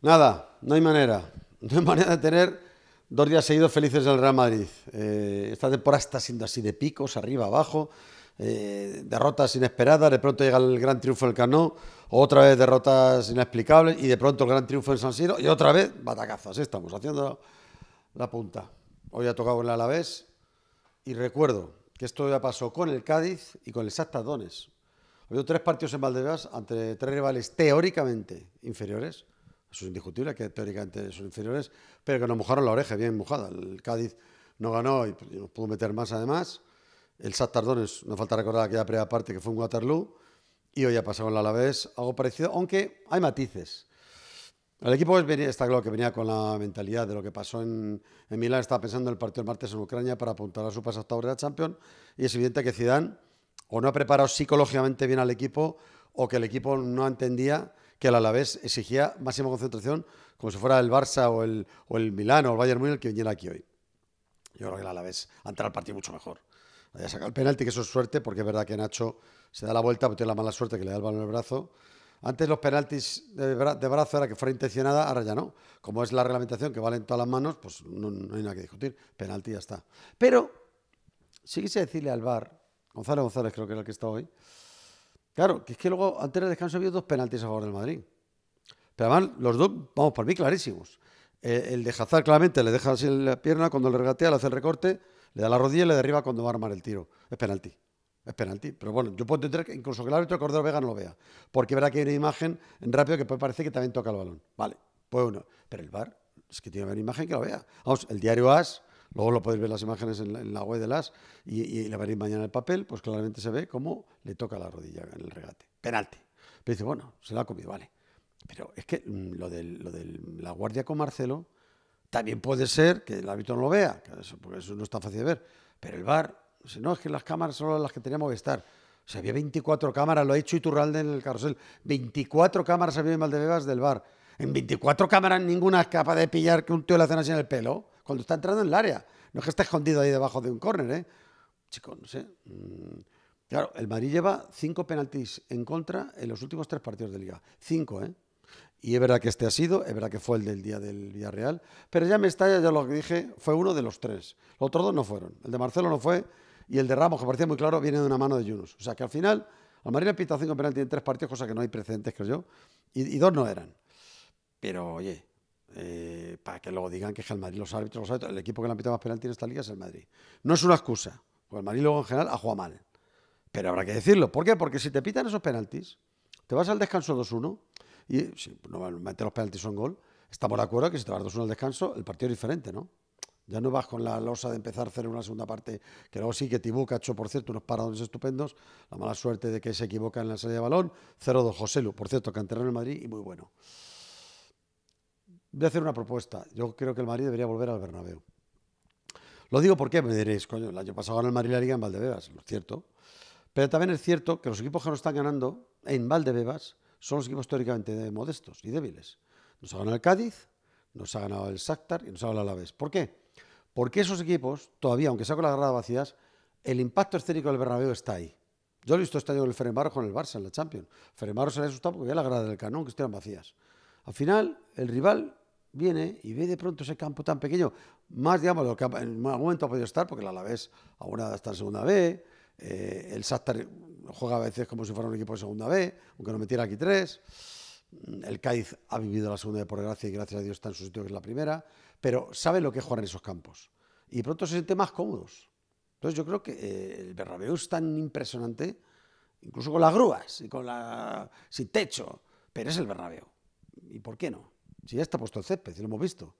Nada, no hay manera. No hay manera de tener dos días seguidos felices el Real Madrid. Eh, esta temporada está siendo así de picos, arriba, abajo. Eh, derrotas inesperadas, de pronto llega el gran triunfo del Cano, otra vez derrotas inexplicables y de pronto el gran triunfo en San Siro y otra vez batacazos. estamos haciendo la punta. Hoy ha tocado en el Alavés y recuerdo que esto ya pasó con el Cádiz y con el Sactadones. Ha habido tres partidos en Valdebebas ante tres rivales teóricamente inferiores eso es indiscutible, que teóricamente son inferiores, pero que nos mojaron la oreja, bien mojada. El Cádiz no ganó y pues, nos pudo meter más además. El SAT Tardones, no falta recordar aquella primera parte que fue un Waterloo. Y hoy ha pasado en la Alavés algo parecido, aunque hay matices. El equipo está claro que venía con la mentalidad de lo que pasó en, Milán, estaba pensando en el partido el martes en Ucrania para apuntar a su paso hasta ahora de Champions. Y es evidente que Zidane o no ha preparado psicológicamente bien al equipo o que el equipo no entendía que el Alavés exigía máxima concentración, como si fuera el Barça o el, o el Milán o el Bayern Múnich que viniera aquí hoy. Yo creo que el Alavés ha entrado al partido mucho mejor. Había sacado el penalti, que eso es suerte, porque es verdad que Nacho se da la vuelta, pero pues tiene la mala suerte que le da el balón en el brazo. Antes los penaltis de, brazo era que fuera intencionada, ahora ya no. Como es la reglamentación que en todas las manos, pues no, hay nada que discutir. Penalti ya está. Pero si quise decirle al Bar Gonzalo González creo que era el que está hoy, Claro, que es que luego antes del descanso había dos penaltis a favor del Madrid. Pero además, los dos, vamos, por mí clarísimos. Eh, el de Hazard claramente le deja así la pierna, cuando le regatea le hace el recorte, le da la rodilla y le derriba cuando va a armar el tiro. Es penalti. Es penalti. Pero bueno, yo puedo entender que incluso que el árbitro Cordero Vega no lo vea. Porque verá que hay una imagen en rápido que puede parecer que también toca el balón. Vale, pues uno. Pero el Bar es que tiene que haber una imagen que lo vea. Vamos, el diario AS Luego lo podéis ver las imágenes en la, web de las y, la veréis mañana el papel, pues claramente se ve cómo le toca la rodilla en el regate. Penalti. Pero dice, bueno, se la ha comido, vale. Pero es que mm, lo de lo del, la guardia con Marcelo también puede ser que el árbitro no lo vea, eso, porque eso no es tan fácil de ver. Pero el bar si no, es que las cámaras son las que teníamos que estar. O sea, había 24 cámaras, lo ha hecho Iturralde en el carrusel. 24 cámaras había en Valdebebas del bar en 24 cámaras ninguna es capaz de pillar que un tío le hacen así en el pelo cuando está entrando en el área. No es que esté escondido ahí debajo de un córner, ¿eh? Chicos, no sé. Mm, claro, el Madrid lleva cinco penaltis en contra en los últimos tres partidos de liga. Cinco, ¿eh? Y es verdad que este ha sido, es verdad que fue el del día del Villarreal, pero ya me está, ya lo que dije, fue uno de los tres. Los otros dos no fueron. El de Marcelo no fue y el de Ramos, que parecía muy claro, viene de una mano de Yunus. O sea que al final, al Madrid le pitado cinco penaltis en tres partidos, cosa que no hay precedentes, creo yo, y dos no eran. Pero oye, eh, para que luego digan que es el Madrid, los árbitros, los árbitros, el equipo que le han pitado más penaltis en esta liga es el Madrid. No es una excusa, el Madrid luego en general ha jugado mal. Pero habrá que decirlo. ¿Por qué? Porque si te pitan esos penaltis, te vas al descanso 2-1, y si meter los penaltis son gol, estamos de acuerdo que si te vas 2-1 al descanso, el partido es diferente, ¿no? Ya no vas con la losa de empezar a hacer una segunda parte, que luego sí que Tibuca ha hecho, por cierto, unos paradores estupendos. La mala suerte de que se equivoca en la salida de balón. 0-2 Joselu, por cierto, canterano en el Madrid y muy bueno voy a hacer una propuesta. Yo creo que el Madrid debería volver al Bernabéu. Lo digo porque me diréis, coño, el año pasado ganó el Madrid la Liga en Valdebebas, lo cierto. Pero también es cierto que los equipos que no están ganando en Valdebebas son los equipos históricamente modestos y débiles. Nos ha ganado el Cádiz, nos ha ganado el Sáctar y nos ha ganado el Alavés. ¿Por qué? Porque esos equipos, todavía, aunque sea con las gradas vacías, el impacto escénico del Bernabéu está ahí. Yo he visto este año el Ferenbaro con el Barça en la Champions. Ferenbaro se le asustado porque veía la grada del Canón que estaban vacías. Al final, el rival viene y ve de pronto ese campo tan pequeño, más, digamos, lo que en algún momento ha podido estar, porque el Alavés ahora está en segunda B, eh, el Sáctar juega a veces como si fuera un equipo de segunda B, aunque no metiera aquí tres, el Cádiz ha vivido la segunda B por gracia y gracias a Dios está en su sitio que es la primera, pero sabe lo que es jugar en esos campos y pronto se siente más cómodos. Entonces yo creo que eh, el Bernabéu es tan impresionante, incluso con las grúas y con la sin techo, pero es el Bernabéu. ¿Y por qué no? Si ya está puesto el césped, si lo hemos visto.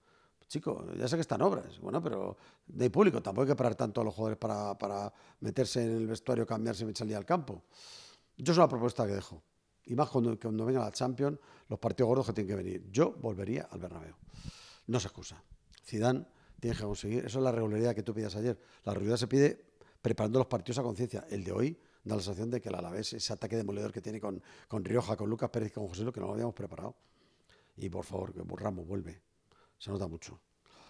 chico, ya sé que están obras, bueno, pero de público, tampoco hay que parar tanto a los jugadores para, meterse en el vestuario, cambiarse y salir al campo. Yo es la propuesta que dejo. Y más cuando, cuando venga la Champions, los partidos gordos que tienen que venir. Yo volvería al Bernabéu. No se excusa. Zidane tiene que conseguir. Eso es la regularidad que tú pidas ayer. La regularidad se pide preparando los partidos a conciencia. El de hoy da la sensación de que el Alavés, ese ataque demoledor que tiene con, Rioja, con Lucas Pérez con José lo que no lo habíamos preparado. Y por favor, que Ramos vuelve. Se nota mucho.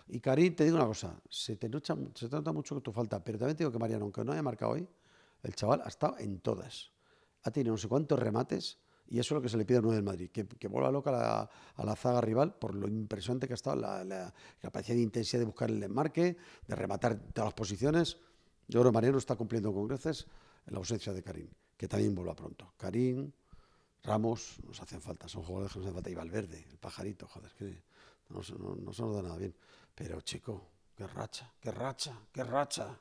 Y Karim, te digo una cosa, se te, nota, mucho que tú falta, pero también te digo que Mariano, aunque no haya marcado hoy, el chaval ha estado en todas. Ha tenido no sé cuántos remates y eso es lo que se le pide a nueve del Madrid, que, que vuelva loca a la, zaga rival por lo impresionante que ha estado, la, la, capacidad de intensidad de buscar el enmarque, de rematar todas las posiciones. Yo creo que Mariano está cumpliendo con creces en la ausencia de Karim, que también vuelva pronto. Karim, Ramos nos hacen falta, son jugadores que nos hacen falta. Y Valverde, el pajarito, joder, que no, no, no se nos da nada bien. Pero chico, qué racha, qué racha, qué racha.